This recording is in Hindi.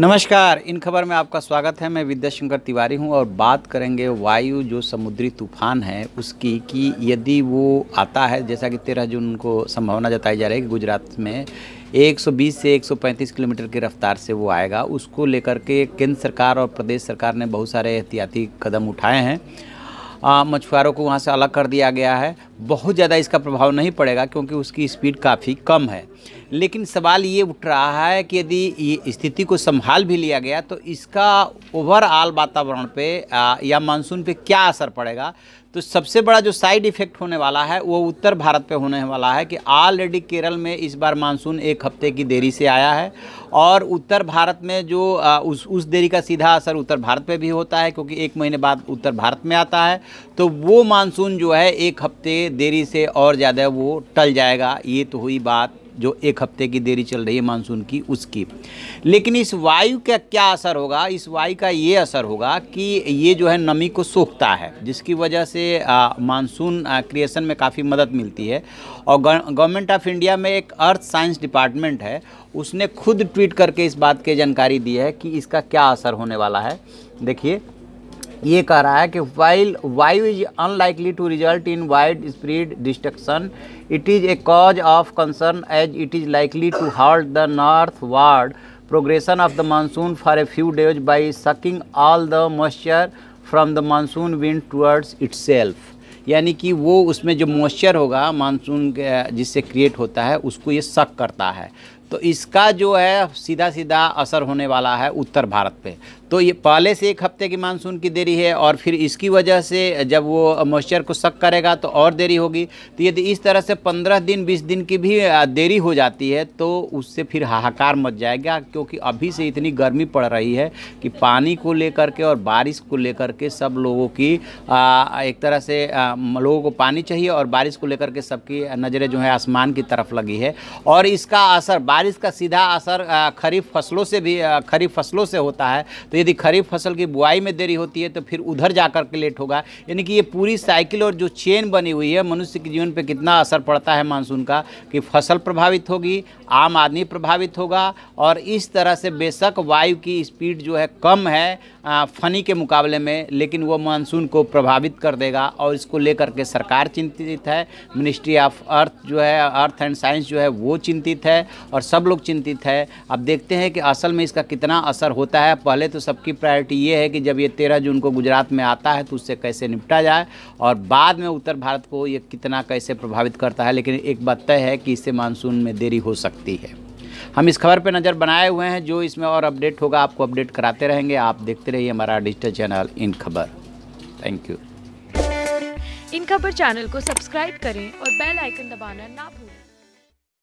नमस्कार इन खबर में आपका स्वागत है मैं विद्याशंकर तिवारी हूं और बात करेंगे वायु जो समुद्री तूफान है उसकी कि यदि वो आता है जैसा कि तेरह जून को संभावना जताई जा रही है कि गुजरात में 120 से 135 किलोमीटर की रफ्तार से वो आएगा उसको लेकर के केंद्र सरकार और प्रदेश सरकार ने बहुत सारे एहतियाती कदम उठाए हैं मछुआरों को वहाँ से अलग कर दिया गया है बहुत ज़्यादा इसका प्रभाव नहीं पड़ेगा क्योंकि उसकी स्पीड काफ़ी कम है लेकिन सवाल ये उठ रहा है कि यदि ये स्थिति को संभाल भी लिया गया तो इसका ओवरऑल वातावरण पे या मानसून पे क्या असर पड़ेगा तो सबसे बड़ा जो साइड इफ़ेक्ट होने वाला है वो उत्तर भारत पे होने वाला है कि ऑलरेडी केरल में इस बार मानसून एक हफ्ते की देरी से आया है और उत्तर भारत में जो उस उस देरी का सीधा असर उत्तर भारत पे भी होता है क्योंकि एक महीने बाद उत्तर भारत में आता है तो वो मानसून जो है एक हफ्ते देरी से और ज़्यादा वो टल जाएगा ये तो हुई बात जो एक हफ्ते की देरी चल रही है मानसून की उसकी लेकिन इस वायु का क्या असर होगा इस वायु का ये असर होगा कि ये जो है नमी को सोखता है जिसकी वजह से मानसून क्रिएशन में काफ़ी मदद मिलती है और गवर्नमेंट ऑफ इंडिया में एक अर्थ साइंस डिपार्टमेंट है उसने खुद ट्वीट करके इस बात की जानकारी दी है कि इसका क्या असर होने वाला है देखिए ये कह रहा है कि while Vayu is unlikely to result in widespread destruction it is a cause of concern as it is likely to halt the northward progression of the monsoon for a few days by sucking all the moisture from the monsoon wind towards its यानी कि वो उसमें जो मॉइस्चर होगा मानसून जिससे क्रिएट होता है उसको ये सक करता है तो इसका जो है सीधा सीधा असर होने वाला है उत्तर भारत पे तो ये पहले से एक हफ्ते की मानसून की देरी है और फिर इसकी वजह से जब वो मॉइस्चर को शक करेगा तो और देरी होगी तो यदि इस तरह से पंद्रह दिन बीस दिन की भी देरी हो जाती है तो उससे फिर हाहाकार मच जाएगा क्योंकि अभी से इतनी गर्मी पड़ रही है कि पानी को लेकर के और बारिश को लेकर के सब लोगों की आ, एक तरह से आ, लोगों को पानी चाहिए और बारिश को लेकर के सबकी नज़रें जो है आसमान की तरफ लगी है और इसका असर बारिश बारिश का सीधा असर खरीफ फसलों से भी खरीफ फसलों से होता है तो यदि खरीफ फसल की बुआई में देरी होती है तो फिर उधर जा के लेट होगा यानी कि ये पूरी साइकिल और जो चेन बनी हुई है मनुष्य के जीवन पर कितना असर पड़ता है मानसून का कि फसल प्रभावित होगी आम आदमी प्रभावित होगा और इस तरह से बेशक वायु की स्पीड जो है कम है फनी के मुकाबले में लेकिन वो मानसून को प्रभावित कर देगा और इसको लेकर के सरकार चिंतित है मिनिस्ट्री ऑफ अर्थ जो है अर्थ एंड साइंस जो है वो चिंतित है और सब लोग चिंतित है अब देखते हैं कि असल में इसका कितना असर होता है पहले तो सबकी प्रायोरिटी ये है कि जब ये तेरह जून को गुजरात में आता है तो उससे कैसे निपटा जाए और बाद में उत्तर भारत को ये कितना कैसे प्रभावित करता है लेकिन एक बात तय है कि इससे मानसून में देरी हो सकती है हम इस खबर पर नज़र बनाए हुए हैं जो इसमें और अपडेट होगा आपको अपडेट कराते रहेंगे आप देखते रहिए हमारा डिजिटल चैनल इन खबर थैंक यू इन खबर चैनल को सब्सक्राइब करें और बेल आइकन दबाना ना भूलें